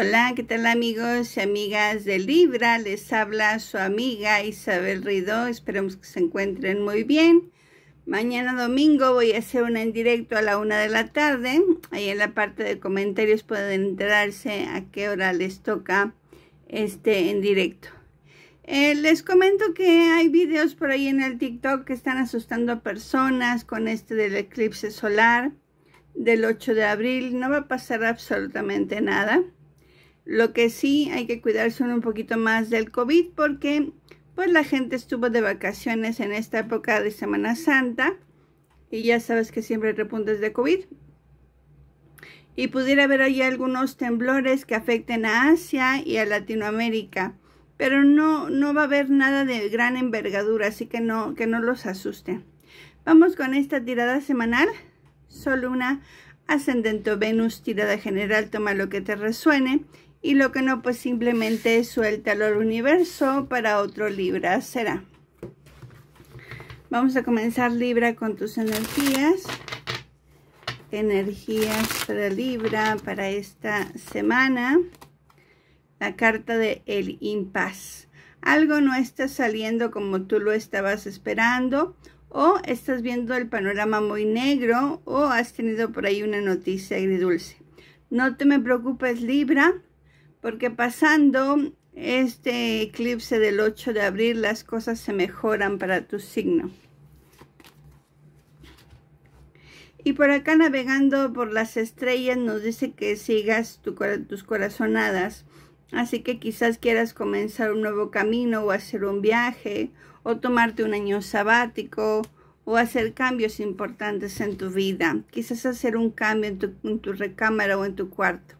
Hola, ¿qué tal amigos y amigas de Libra? Les habla su amiga Isabel Rido, Esperemos que se encuentren muy bien. Mañana domingo voy a hacer una en directo a la una de la tarde. Ahí en la parte de comentarios pueden enterarse a qué hora les toca este en directo. Eh, les comento que hay videos por ahí en el TikTok que están asustando a personas con este del eclipse solar del 8 de abril. No va a pasar absolutamente nada lo que sí hay que cuidar son un poquito más del COVID porque pues la gente estuvo de vacaciones en esta época de Semana Santa y ya sabes que siempre repuntes de COVID. Y pudiera haber ahí algunos temblores que afecten a Asia y a Latinoamérica, pero no, va a haber nada de gran envergadura, así que no, que no los asusten. Vamos con esta tirada semanal, solo una Ascendente Venus, tirada general, toma lo que te resuene y lo que no, pues simplemente suelta al universo para otro Libra será. Vamos a comenzar Libra con tus energías. Energías para Libra para esta semana. La carta de El Impas. Algo no está saliendo como tú lo estabas esperando o estás viendo el panorama muy negro o has tenido por ahí una noticia agridulce. No te me preocupes Libra, porque pasando este eclipse del 8 de abril las cosas se mejoran para tu signo. Y por acá navegando por las estrellas nos dice que sigas tus corazonadas. Así que quizás quieras comenzar un nuevo camino o hacer un viaje o tomarte un año sabático o hacer cambios importantes en tu vida. Quizás hacer un cambio en tu recámara o en tu cuarto.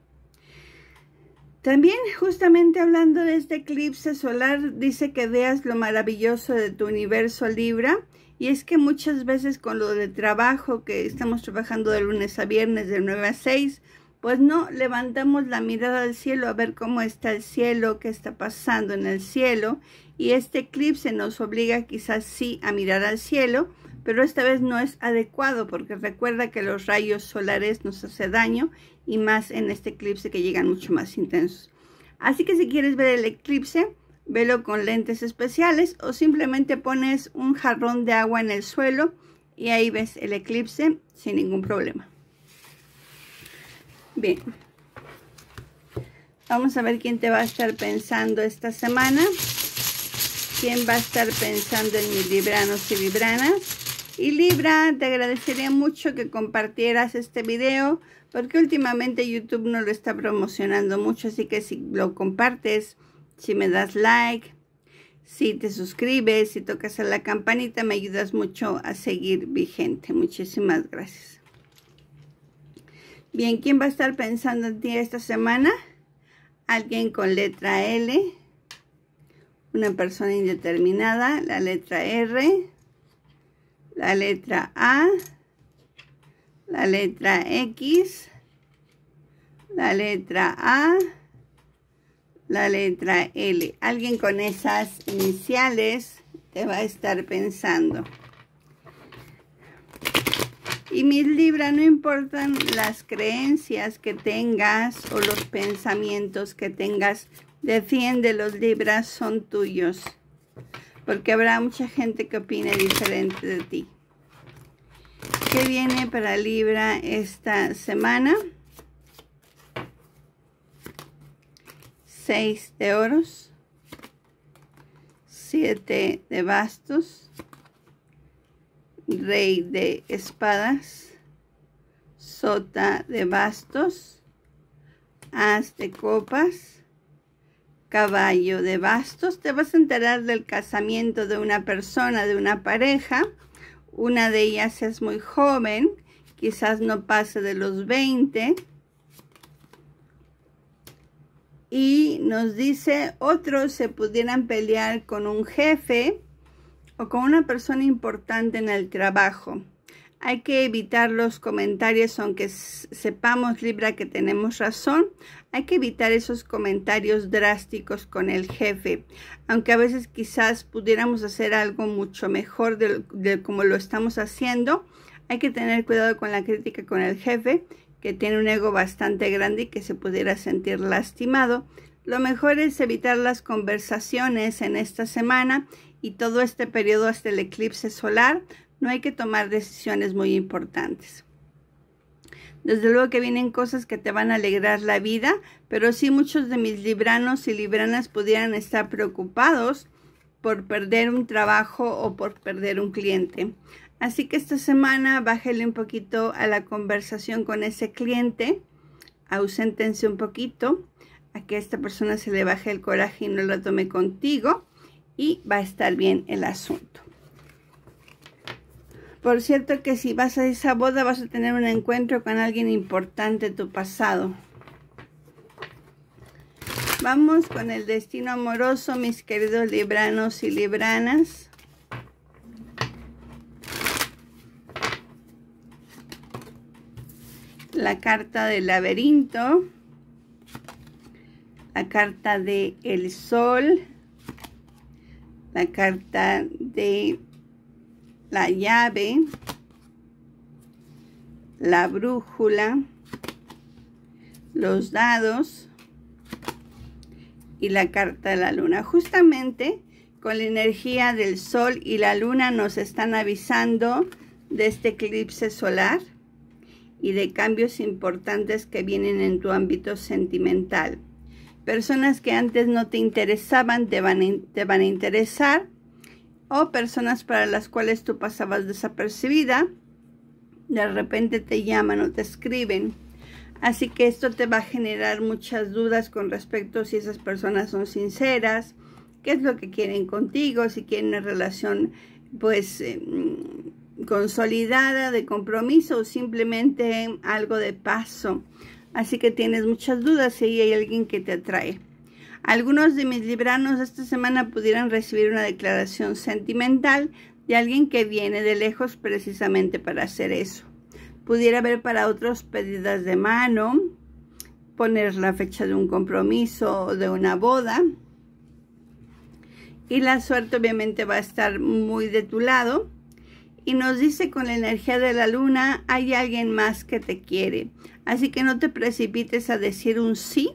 También justamente hablando de este eclipse solar, dice que veas lo maravilloso de tu universo Libra. Y es que muchas veces con lo de trabajo, que estamos trabajando de lunes a viernes de 9 a 6, pues no levantamos la mirada al cielo a ver cómo está el cielo, qué está pasando en el cielo. Y este eclipse nos obliga quizás sí a mirar al cielo, pero esta vez no es adecuado porque recuerda que los rayos solares nos hace daño y más en este eclipse que llegan mucho más intensos. Así que si quieres ver el eclipse, velo con lentes especiales o simplemente pones un jarrón de agua en el suelo y ahí ves el eclipse sin ningún problema. Bien, vamos a ver quién te va a estar pensando esta semana, quién va a estar pensando en mis libranos y libranas. Y Libra, te agradecería mucho que compartieras este video porque últimamente YouTube no lo está promocionando mucho, así que si lo compartes, si me das like, si te suscribes, si tocas a la campanita, me ayudas mucho a seguir vigente. Muchísimas gracias. Bien, ¿quién va a estar pensando en ti esta semana? Alguien con letra L, una persona indeterminada, la letra R, la letra A, la letra X, la letra A, la letra L. Alguien con esas iniciales te va a estar pensando. Y mis libras, no importan las creencias que tengas o los pensamientos que tengas, defiende los libras, son tuyos porque habrá mucha gente que opine diferente de ti. ¿Qué viene para Libra esta semana? Seis de oros, siete de bastos, rey de espadas, sota de bastos, as de copas, caballo de bastos, te vas a enterar del casamiento de una persona, de una pareja. Una de ellas es muy joven, quizás no pase de los 20. Y nos dice, otros se pudieran pelear con un jefe o con una persona importante en el trabajo. Hay que evitar los comentarios, aunque sepamos Libra que tenemos razón, hay que evitar esos comentarios drásticos con el jefe, aunque a veces quizás pudiéramos hacer algo mucho mejor de, como lo estamos haciendo, hay que tener cuidado con la crítica con el jefe, que tiene un ego bastante grande y que se pudiera sentir lastimado. Lo mejor es evitar las conversaciones en esta semana y todo este periodo hasta el eclipse solar no hay que tomar decisiones muy importantes. Desde luego que vienen cosas que te van a alegrar la vida, pero sí muchos de mis libranos y libranas pudieran estar preocupados por perder un trabajo o por perder un cliente. Así que esta semana bájele un poquito a la conversación con ese cliente, Auséntense un poquito, a que esta persona se le baje el coraje y no lo tome contigo y va a estar bien el asunto. Por cierto que si vas a esa boda vas a tener un encuentro con alguien importante de tu pasado. Vamos con el destino amoroso, mis queridos libranos y libranas. La carta del laberinto. La carta de el sol. La carta de la llave, la brújula, los dados y la carta de la luna. Justamente con la energía del sol y la luna nos están avisando de este eclipse solar y de cambios importantes que vienen en tu ámbito sentimental. Personas que antes no te interesaban te van a, interesar o personas para las cuales tú pasabas desapercibida, de repente te llaman o te escriben. Así que esto te va a generar muchas dudas con respecto a si esas personas son sinceras, qué es lo que quieren contigo, si quieren una relación pues eh, consolidada de compromiso o simplemente algo de paso. Así que tienes muchas dudas si hay alguien que te atrae. Algunos de mis libranos esta semana pudieran recibir una declaración sentimental de alguien que viene de lejos precisamente para hacer eso. Pudiera haber para otros pedidas de mano, poner la fecha de un compromiso o de una boda. Y la suerte obviamente va a estar muy de tu lado. Y nos dice con la energía de la luna, hay alguien más que te quiere. Así que no te precipites a decir un sí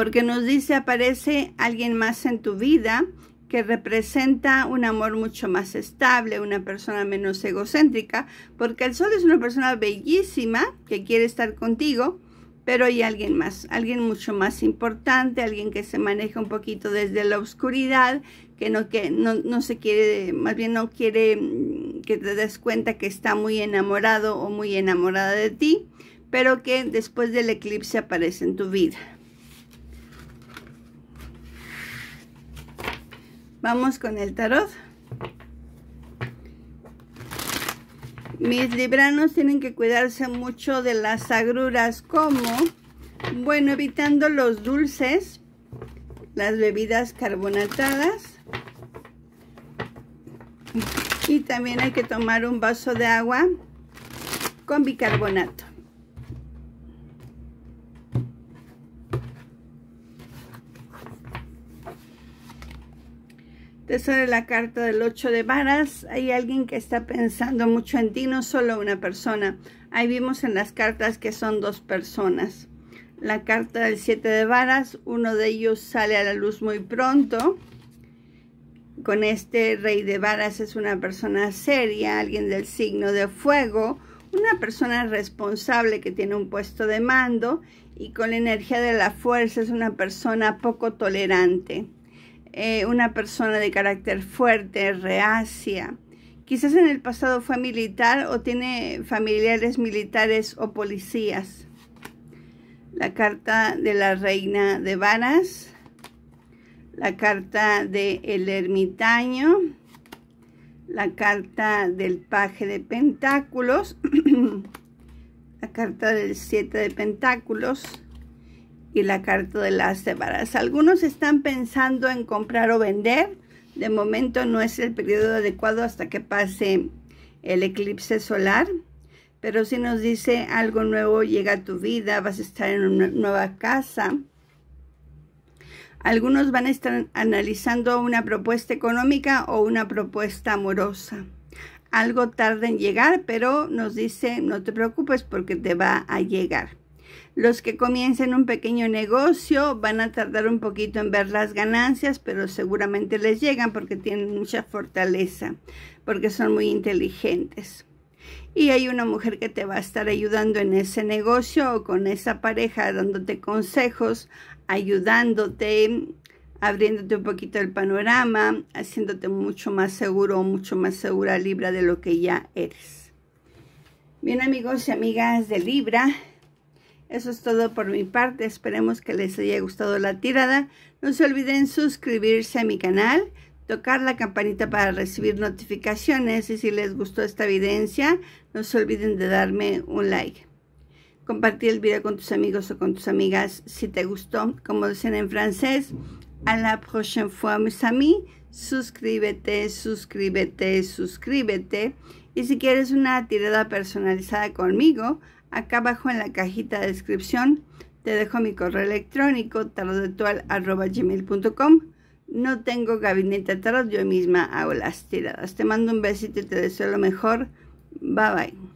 porque nos dice aparece alguien más en tu vida que representa un amor mucho más estable, una persona menos egocéntrica, porque el sol es una persona bellísima que quiere estar contigo, pero hay alguien más, alguien mucho más importante, alguien que se maneja un poquito desde la oscuridad, que no, que no se quiere, más bien no quiere mm, que te des cuenta que está muy enamorado o muy enamorada de ti, pero que después del eclipse aparece en tu vida. Vamos con el tarot. Mis libranos tienen que cuidarse mucho de las agruras como, bueno, evitando los dulces, las bebidas carbonatadas. Y también hay que tomar un vaso de agua con bicarbonato. Te sale la carta del 8 de varas. Hay alguien que está pensando mucho en ti, no solo una persona. Ahí vimos en las cartas que son dos personas. La carta del 7 de varas, uno de ellos sale a la luz muy pronto. Con este rey de varas es una persona seria, alguien del signo de fuego, una persona responsable que tiene un puesto de mando y con la energía de la fuerza es una persona poco tolerante eh, una persona de carácter fuerte, reacia. Quizás en el pasado fue militar o tiene familiares militares o policías. La carta de la reina de varas. La carta de el ermitaño. La carta del paje de pentáculos. la carta del siete de pentáculos y la carta de las de Algunos están pensando en comprar o vender. De momento no es el periodo adecuado hasta que pase el eclipse solar. Pero si nos dice algo nuevo llega a tu vida, vas a estar en una nueva casa. Algunos van a estar analizando una propuesta económica o una propuesta amorosa. Algo tarda en llegar, pero nos dice no te preocupes porque te va a llegar. Los que comiencen un pequeño negocio van a tardar un poquito en ver las ganancias, pero seguramente les llegan porque tienen mucha fortaleza, porque son muy inteligentes. Y hay una mujer que te va a estar ayudando en ese negocio o con esa pareja, dándote consejos, ayudándote, abriéndote un poquito el panorama, haciéndote mucho más seguro o mucho más segura Libra de lo que ya eres. Bien amigos y amigas de Libra, eso es todo por mi parte. Esperemos que les haya gustado la tirada. No se olviden suscribirse a mi canal, tocar la campanita para recibir notificaciones y si les gustó esta evidencia, no se olviden de darme un like. Compartir el video con tus amigos o con tus amigas si te gustó. Como dicen en francés, a la prochaine fois, mis amis. Suscríbete, suscríbete, suscríbete. Y si quieres una tirada personalizada conmigo, Acá abajo en la cajita de descripción te dejo mi correo electrónico tarotetual.com. No tengo gabinete tarot, yo misma hago las tiradas. Te mando un besito y te deseo lo mejor. Bye bye.